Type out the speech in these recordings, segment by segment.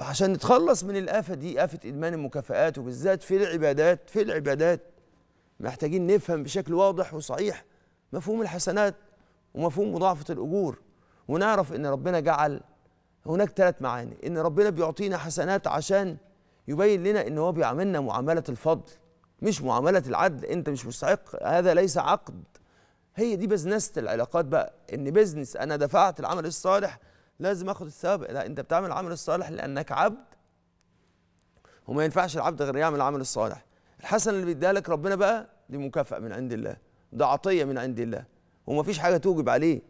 فعشان نتخلص من الآفة دي آفة إدمان المكافآت وبالذات في العبادات في العبادات محتاجين نفهم بشكل واضح وصحيح مفهوم الحسنات ومفهوم مضاعفة الأجور ونعرف إن ربنا جعل هناك ثلاث معاني إن ربنا بيعطينا حسنات عشان يبين لنا إن هو بيعاملنا معاملة الفضل مش معاملة العدل أنت مش مستحق هذا ليس عقد هي دي بزنسة العلاقات بقى إن بزنس أنا دفعت العمل الصالح لازم اخد الثواب لا انت بتعمل العمل الصالح لانك عبد وما ينفعش العبد غير يعمل العمل الصالح الحسن اللي بيديها لك ربنا بقى دي مكافأة من عند الله ده عطية من عند الله وما فيش حاجة توجب عليه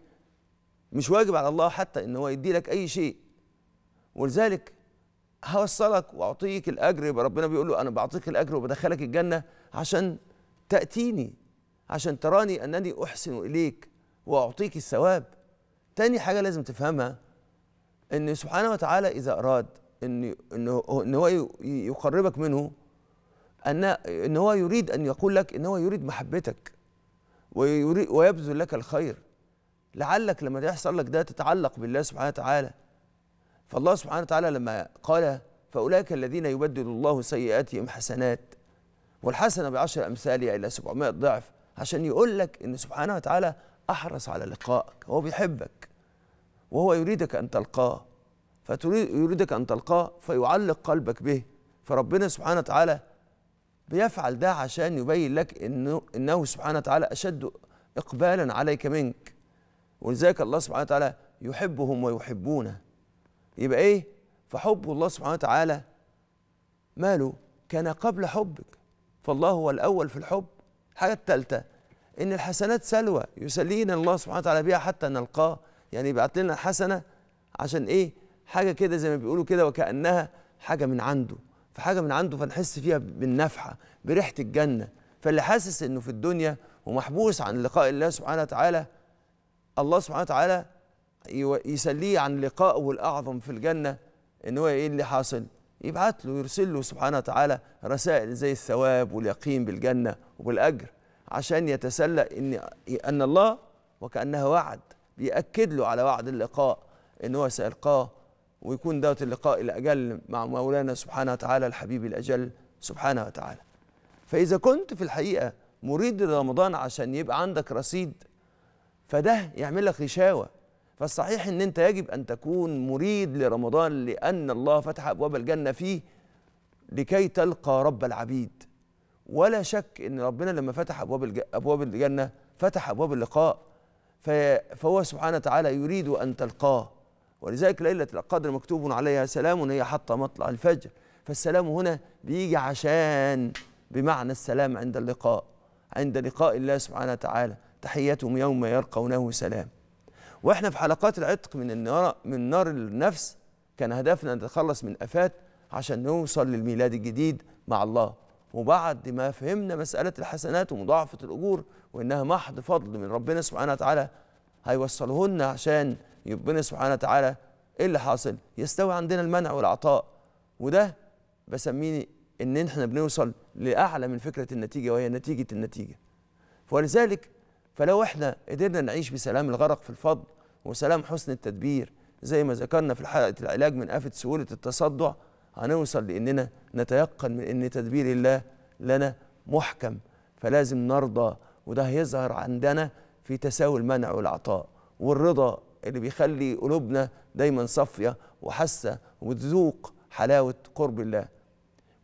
مش واجب على الله حتى ان هو يدي لك اي شيء ولذلك هوصلك واعطيك الاجر يبقى ربنا بيقول له انا بعطيك الاجر وبدخلك الجنه عشان تاتيني عشان تراني انني احسن اليك واعطيك الثواب تاني حاجه لازم تفهمها ان سبحانه وتعالى اذا اراد ان ان هو يقربك منه ان ان هو يريد ان يقول لك ان هو يريد محبتك ويريد ويبذل لك الخير لعلك لما يحصل لك ده تتعلق بالله سبحانه وتعالى فالله سبحانه وتعالى لما قال فاولئك الذين يبدل الله سيئاتهم حسنات والحسنه بعشر امثالها الى 700 ضعف عشان يقول لك ان سبحانه وتعالى احرص على لقائك هو بيحبك وهو يريدك أن تلقاه فتريد يريدك أن تلقاه فيعلق قلبك به فربنا سبحانه وتعالى بيفعل ده عشان يبين لك إنه, إنه سبحانه وتعالى أشد إقبالا عليك منك ولذلك الله سبحانه وتعالى يحبهم ويحبونه يبقى إيه فحب الله سبحانه وتعالى ماله كان قبل حبك فالله هو الأول في الحب الحاجة الثالثة إن الحسنات سلوى يسلينا الله سبحانه وتعالى بها حتى نلقاه يعني يبعت لنا حسنه عشان ايه حاجه كده زي ما بيقولوا كده وكانها حاجه من عنده فحاجه من عنده فنحس فيها بالنفحه بريحه الجنه فاللي حاسس انه في الدنيا ومحبوس عن لقاء الله سبحانه وتعالى الله سبحانه وتعالى يسليه عن لقائه الاعظم في الجنه ان هو ايه اللي حاصل يبعت له يرسل له سبحانه وتعالى رسائل زي الثواب واليقين بالجنه وبالاجر عشان يتسلى ان ان الله وكانها وعد بيأكد له على وعد اللقاء إن هو سيلقاه ويكون دوت اللقاء الأجل مع مولانا سبحانه وتعالى الحبيب الأجل سبحانه وتعالى فإذا كنت في الحقيقة مريد لرمضان عشان يبقى عندك رصيد فده يعمل لك رشاوة فالصحيح أن أنت يجب أن تكون مريد لرمضان لأن الله فتح أبواب الجنة فيه لكي تلقى رب العبيد ولا شك أن ربنا لما فتح أبواب أبواب الجنة فتح أبواب اللقاء فهو سبحانه وتعالى يريد أن تلقاه ولذلك ليلة القدر مكتوب عليها سلام هي حتى مطلع الفجر فالسلام هنا بيجي عشان بمعنى السلام عند اللقاء عند لقاء الله سبحانه وتعالى تحيتهم يوم يلقونه سلام واحنا في حلقات العتق من النار من نار النفس كان هدفنا نتخلص من افات عشان نوصل للميلاد الجديد مع الله وبعد ما فهمنا مسألة الحسنات ومضاعفة الأجور وإنها محض فضل من ربنا سبحانه وتعالى هيوصلهن عشان ربنا سبحانه وتعالى إيه اللي حاصل؟ يستوي عندنا المنع والعطاء وده بسميه إن إحنا بنوصل لأعلى من فكرة النتيجة وهي نتيجة النتيجة ولذلك فلو إحنا قدرنا نعيش بسلام الغرق في الفضل وسلام حسن التدبير زي ما ذكرنا في حلقة العلاج من آفة سهولة التصدع هنوصل لاننا نتيقن من ان تدبير الله لنا محكم فلازم نرضى وده هيظهر عندنا في تساوي المنع والعطاء والرضا اللي بيخلي قلوبنا دايما صافيه وحاسه وتذوق حلاوه قرب الله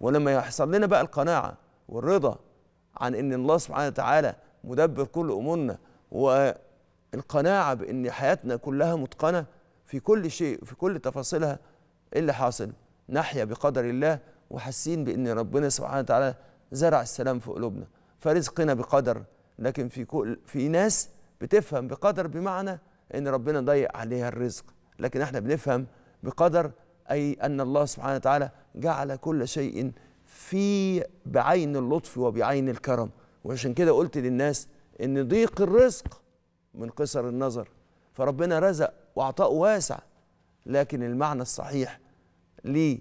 ولما يحصل لنا بقى القناعه والرضا عن ان الله سبحانه وتعالى مدبر كل امورنا والقناعه بان حياتنا كلها متقنه في كل شيء وفي كل تفاصيلها إيه اللي حاصل نحيا بقدر الله وحاسين بان ربنا سبحانه وتعالى زرع السلام في قلوبنا فرزقنا بقدر لكن في كل في ناس بتفهم بقدر بمعنى ان ربنا ضيق عليها الرزق لكن احنا بنفهم بقدر اي ان الله سبحانه وتعالى جعل كل شيء في بعين اللطف وبعين الكرم وعشان كده قلت للناس ان ضيق الرزق من قصر النظر فربنا رزق واعطاء واسع لكن المعنى الصحيح ليه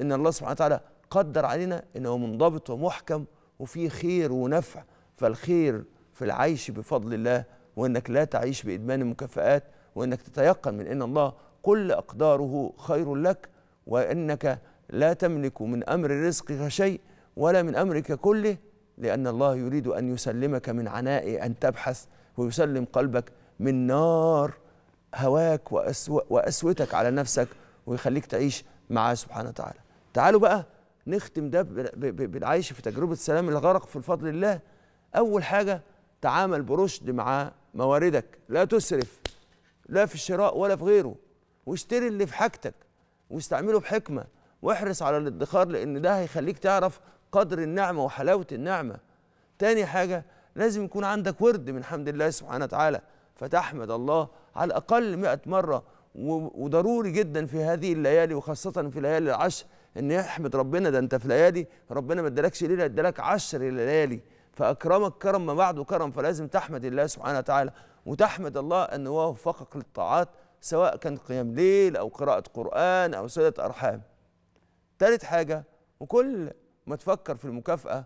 ان الله سبحانه وتعالى قدر علينا انه منضبط ومحكم وفي خير ونفع فالخير في العيش بفضل الله وانك لا تعيش بادمان المكافآت وانك تتيقن من ان الله كل اقداره خير لك وانك لا تملك من امر رزقك شيء ولا من امرك كله لان الله يريد ان يسلمك من عناء ان تبحث ويسلم قلبك من نار هواك وأسو واسوتك على نفسك ويخليك تعيش معاه سبحانه وتعالى تعالوا بقى نختم ده بالعيش في تجربة سلام الغرق في الفضل الله أول حاجة تعامل برشد مع مواردك لا تسرف لا في الشراء ولا في غيره واشتري اللي في حاجتك واستعمله بحكمة واحرص على الادخار لأن ده هيخليك تعرف قدر النعمة وحلاوة النعمة تاني حاجة لازم يكون عندك ورد من حمد الله سبحانه وتعالى فتحمد الله على الأقل مئة مرة وضروري جدا في هذه الليالي وخاصة في الليالي العشر ان يحمد ربنا ده انت في ليالي ربنا ما ادالكش ليله ادالك عشر ليالي فاكرمك كرم ما بعده كرم فلازم تحمد الله سبحانه وتعالى وتحمد الله ان هو وفقك للطاعات سواء كان قيام ليل او قراءه قران او صله ارحام ثالث حاجه وكل ما تفكر في المكافاه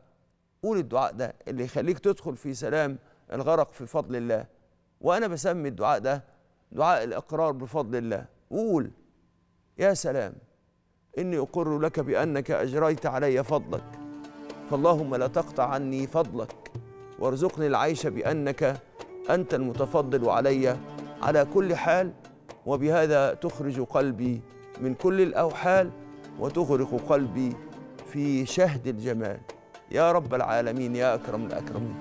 قول الدعاء ده اللي يخليك تدخل في سلام الغرق في فضل الله وانا بسمي الدعاء ده دعاء الإقرار بفضل الله قول يا سلام إني أقر لك بأنك أجريت علي فضلك فاللهم لا تقطع عني فضلك وارزقني العيش بأنك أنت المتفضل علي على كل حال وبهذا تخرج قلبي من كل الأوحال وتغرق قلبي في شهد الجمال يا رب العالمين يا أكرم الأكرمين